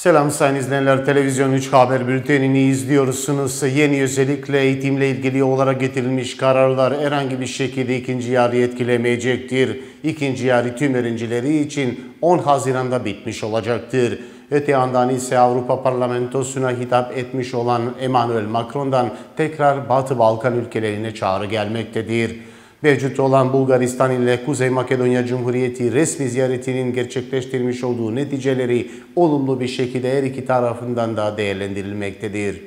Selam sayın izleyenler. Televizyon 3 Haber Bülteni'ni izliyorsunuz. Yeni özellikle eğitimle ilgili olarak getirilmiş kararlar herhangi bir şekilde ikinci yarı etkilemeyecektir. İkinci yarı tüm öğrencileri için 10 Haziran'da bitmiş olacaktır. Öte yandan ise Avrupa Parlamentosu'na hitap etmiş olan Emmanuel Macron'dan tekrar Batı Balkan ülkelerine çağrı gelmektedir. Mevcut olan Bulgaristan ile Kuzey Makedonya Cumhuriyeti resmi ziyaretinin gerçekleştirilmiş olduğu neticeleri olumlu bir şekilde her iki tarafından da değerlendirilmektedir.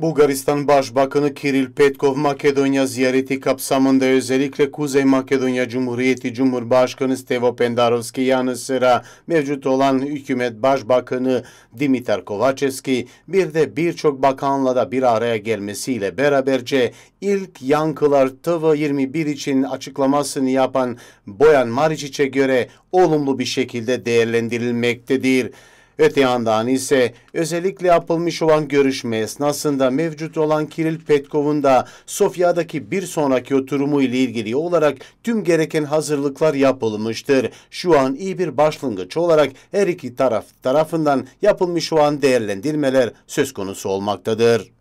Bulgaristan Başbakanı Kiril Petkov Makedonya ziyareti kapsamında özellikle Kuzey Makedonya Cumhuriyeti Cumhurbaşkanı Stevo Pendarovski yanı sıra mevcut olan hükümet başbakanı Dimitar Kovacevski bir de birçok bakanla da bir araya gelmesiyle beraberce ilk yankılar TV21 için açıklamasını yapan Boyan Maricice göre olumlu bir şekilde değerlendirilmektedir. Öte yandan ise özellikle yapılmış olan görüşme esnasında mevcut olan Kiril Petkov'un da Sofya'daki bir sonraki oturumu ile ilgili olarak tüm gereken hazırlıklar yapılmıştır. Şu an iyi bir başlangıç olarak her iki taraf tarafından yapılmış olan değerlendirmeler söz konusu olmaktadır.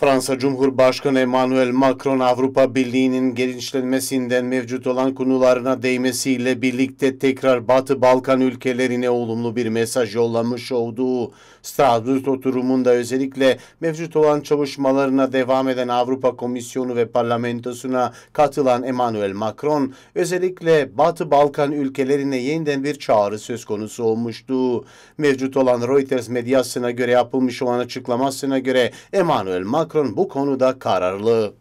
Fransa Cumhurbaşkanı Emmanuel Macron Avrupa Birliği'nin genişlenmesinden mevcut olan konularına değmesiyle birlikte tekrar Batı Balkan ülkelerine olumlu bir mesaj yollamış olduğu Strasbourg oturumunda özellikle mevcut olan çalışmalarına devam eden Avrupa Komisyonu ve parlamentosuna katılan Emmanuel Macron özellikle Batı Balkan ülkelerine yeniden bir çağrı söz konusu olmuştu. Mevcut olan Reuters medyasına göre yapılmış olan açıklamasına göre Emmanuel Macron Macron bu konuda kararlı.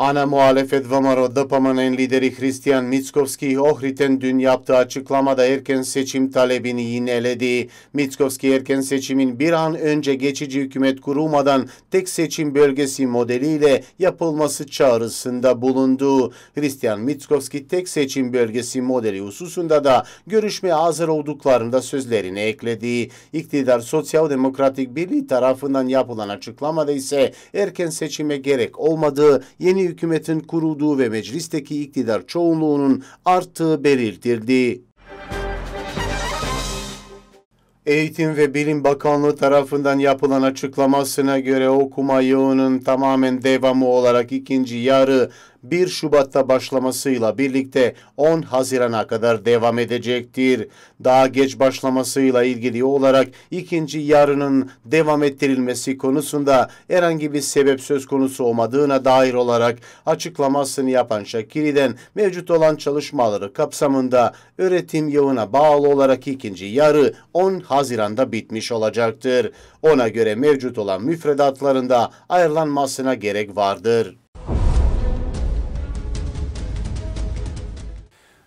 Ana muhalefet Vamaro Dapaman'ın lideri Hristiyan Mitskovski ohriten dün yaptığı açıklamada erken seçim talebini yineledi. Mitskovski erken seçimin bir an önce geçici hükümet kurulmadan tek seçim bölgesi modeliyle yapılması çağrısında bulundu. Hristiyan Mitskovski tek seçim bölgesi modeli hususunda da görüşmeye hazır olduklarında sözlerini ekledi. İktidar Sosyal Demokratik Birliği tarafından yapılan açıklamada ise erken seçime gerek olmadığı yeni hükümetin kurulduğu ve meclisteki iktidar çoğunluğunun arttığı belirtildi. Eğitim ve Bilim Bakanlığı tarafından yapılan açıklamasına göre okuma yılının tamamen devamı olarak ikinci yarı 1 Şubat'ta başlamasıyla birlikte 10 Haziran'a kadar devam edecektir. Daha geç başlamasıyla ilgili olarak ikinci yarının devam ettirilmesi konusunda herhangi bir sebep söz konusu olmadığına dair olarak açıklamasını yapan Şakiri'den mevcut olan çalışmaları kapsamında öğretim yılına bağlı olarak ikinci yarı 10 Haziran'da bitmiş olacaktır. Ona göre mevcut olan müfredatlarında ayrılanmasına gerek vardır.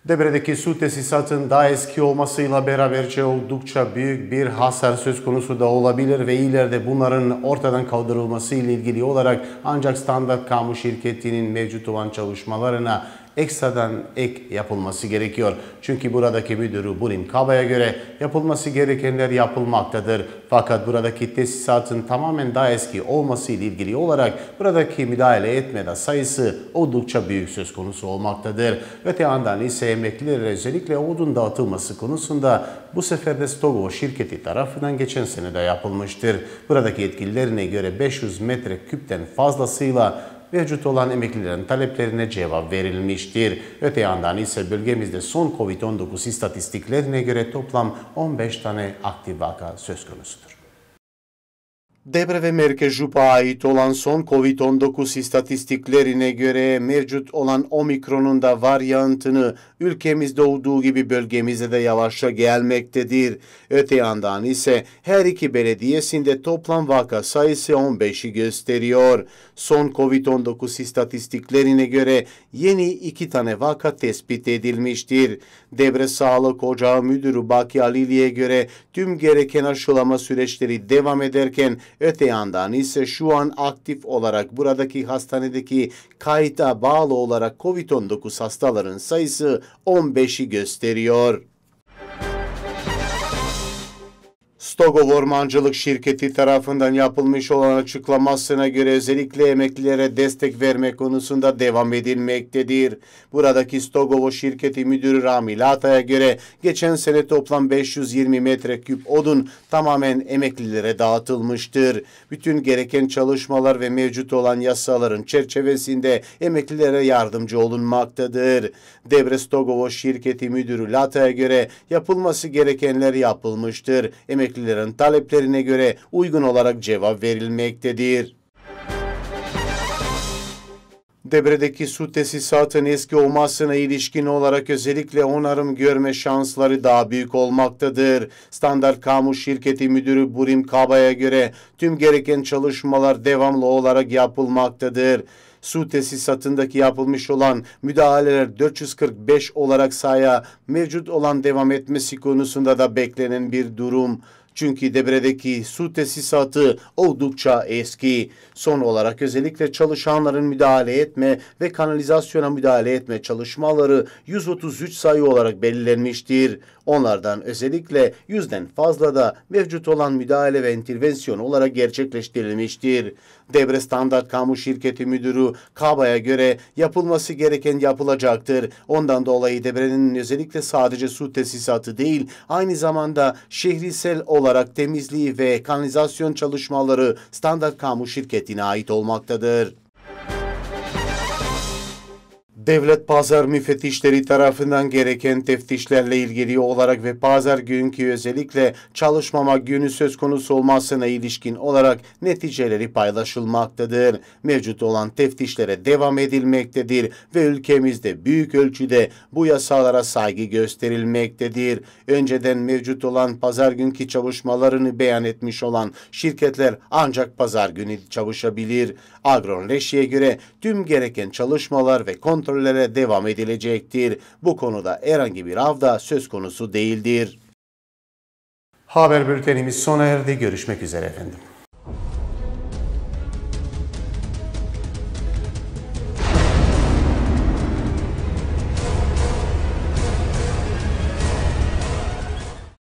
Debre'deki su tesisatın daha eski olmasıyla beraberce oldukça büyük bir hasar söz konusu da olabilir ve ileride bunların ortadan kaldırılması ile ilgili olarak ancak Standart Kamu şirketinin mevcut olan çalışmalarına ekstradan ek yapılması gerekiyor. Çünkü buradaki müdürü Burim Kaba'ya göre yapılması gerekenler yapılmaktadır. Fakat buradaki tesisatın tamamen daha eski olması ile ilgili olarak buradaki müdahale etme etmede sayısı oldukça büyük söz konusu olmaktadır. Öte yandan ise emeklilere özellikle odun dağıtılması konusunda bu sefer de Stogo şirketi tarafından geçen sene de yapılmıştır. Buradaki yetkililerine göre 500 metreküpten fazlasıyla mevcut olan emeklilerin taleplerine cevap verilmiştir. Öte yandan ise bölgemizde son COVID-19 istatistiklerine göre toplam 15 tane aktif vaka söz konusudur. Debreve Merkez ait olan son Covid-19 istatistiklerine göre mevcut olan omikronun da varyantını ülkemizde olduğu gibi bölgemize de yavaşça gelmektedir. Öte yandan ise her iki belediyesinde toplam vaka sayısı 15'i gösteriyor. Son Covid-19 istatistiklerine göre yeni iki tane vaka tespit edilmiştir. Debre Sağlık Ocağı Müdürü Baki Alili'ye göre tüm gereken aşılama süreçleri devam ederken Öte yandan ise şu an aktif olarak buradaki hastanedeki kayıta bağlı olarak COVID-19 hastaların sayısı 15'i gösteriyor. Stogov Ormancılık Şirketi tarafından yapılmış olan açıklamasına göre özellikle emeklilere destek vermek konusunda devam edilmektedir. Buradaki Stogovo Şirketi Müdürü Ramil Atay'a göre geçen sene toplam 520 metreküp odun tamamen emeklilere dağıtılmıştır. Bütün gereken çalışmalar ve mevcut olan yasaların çerçevesinde emeklilere yardımcı olunmaktadır. Devre Stogovo Şirketi Müdürü Lata'ya göre yapılması gerekenler yapılmıştır. Emekli yetkililerin taleplerine göre uygun olarak cevap verilmektedir. Debredeki su tesisatın eski olmasına ilişkin olarak özellikle onarım görme şansları daha büyük olmaktadır. Standart Kamu Şirketi Müdürü Burim Kaba'ya göre tüm gereken çalışmalar devamlı olarak yapılmaktadır. Su tesisatındaki yapılmış olan müdahaleler 445 olarak saya mevcut olan devam etmesi konusunda da beklenen bir durum. Çünkü Debre'deki su tesisatı oldukça eski. Son olarak özellikle çalışanların müdahale etme ve kanalizasyona müdahale etme çalışmaları 133 sayı olarak belirlenmiştir. Onlardan özellikle yüzden fazla da mevcut olan müdahale ve intervensiyon olarak gerçekleştirilmiştir. Debre Standart Kamu Şirketi Müdürü Kaba'ya göre yapılması gereken yapılacaktır. Ondan dolayı Debre'nin özellikle sadece su tesisatı değil aynı zamanda şehrisel olarak olarak temizliği ve kanalizasyon çalışmaları Standart Kamu şirketine ait olmaktadır. Devlet pazar müfettişleri tarafından gereken teftişlerle ilgili olarak ve pazar günkü özellikle çalışmama günü söz konusu olmasına ilişkin olarak neticeleri paylaşılmaktadır. Mevcut olan teftişlere devam edilmektedir ve ülkemizde büyük ölçüde bu yasalara saygı gösterilmektedir. Önceden mevcut olan pazar günkü çalışmalarını beyan etmiş olan şirketler ancak pazar günü çalışabilir. Agron Leşi'ye göre tüm gereken çalışmalar ve kontrol operatörlere devam edilecektir. Bu konuda herhangi bir avda söz konusu değildir. Haber bültenimiz sona erdi. Görüşmek üzere efendim.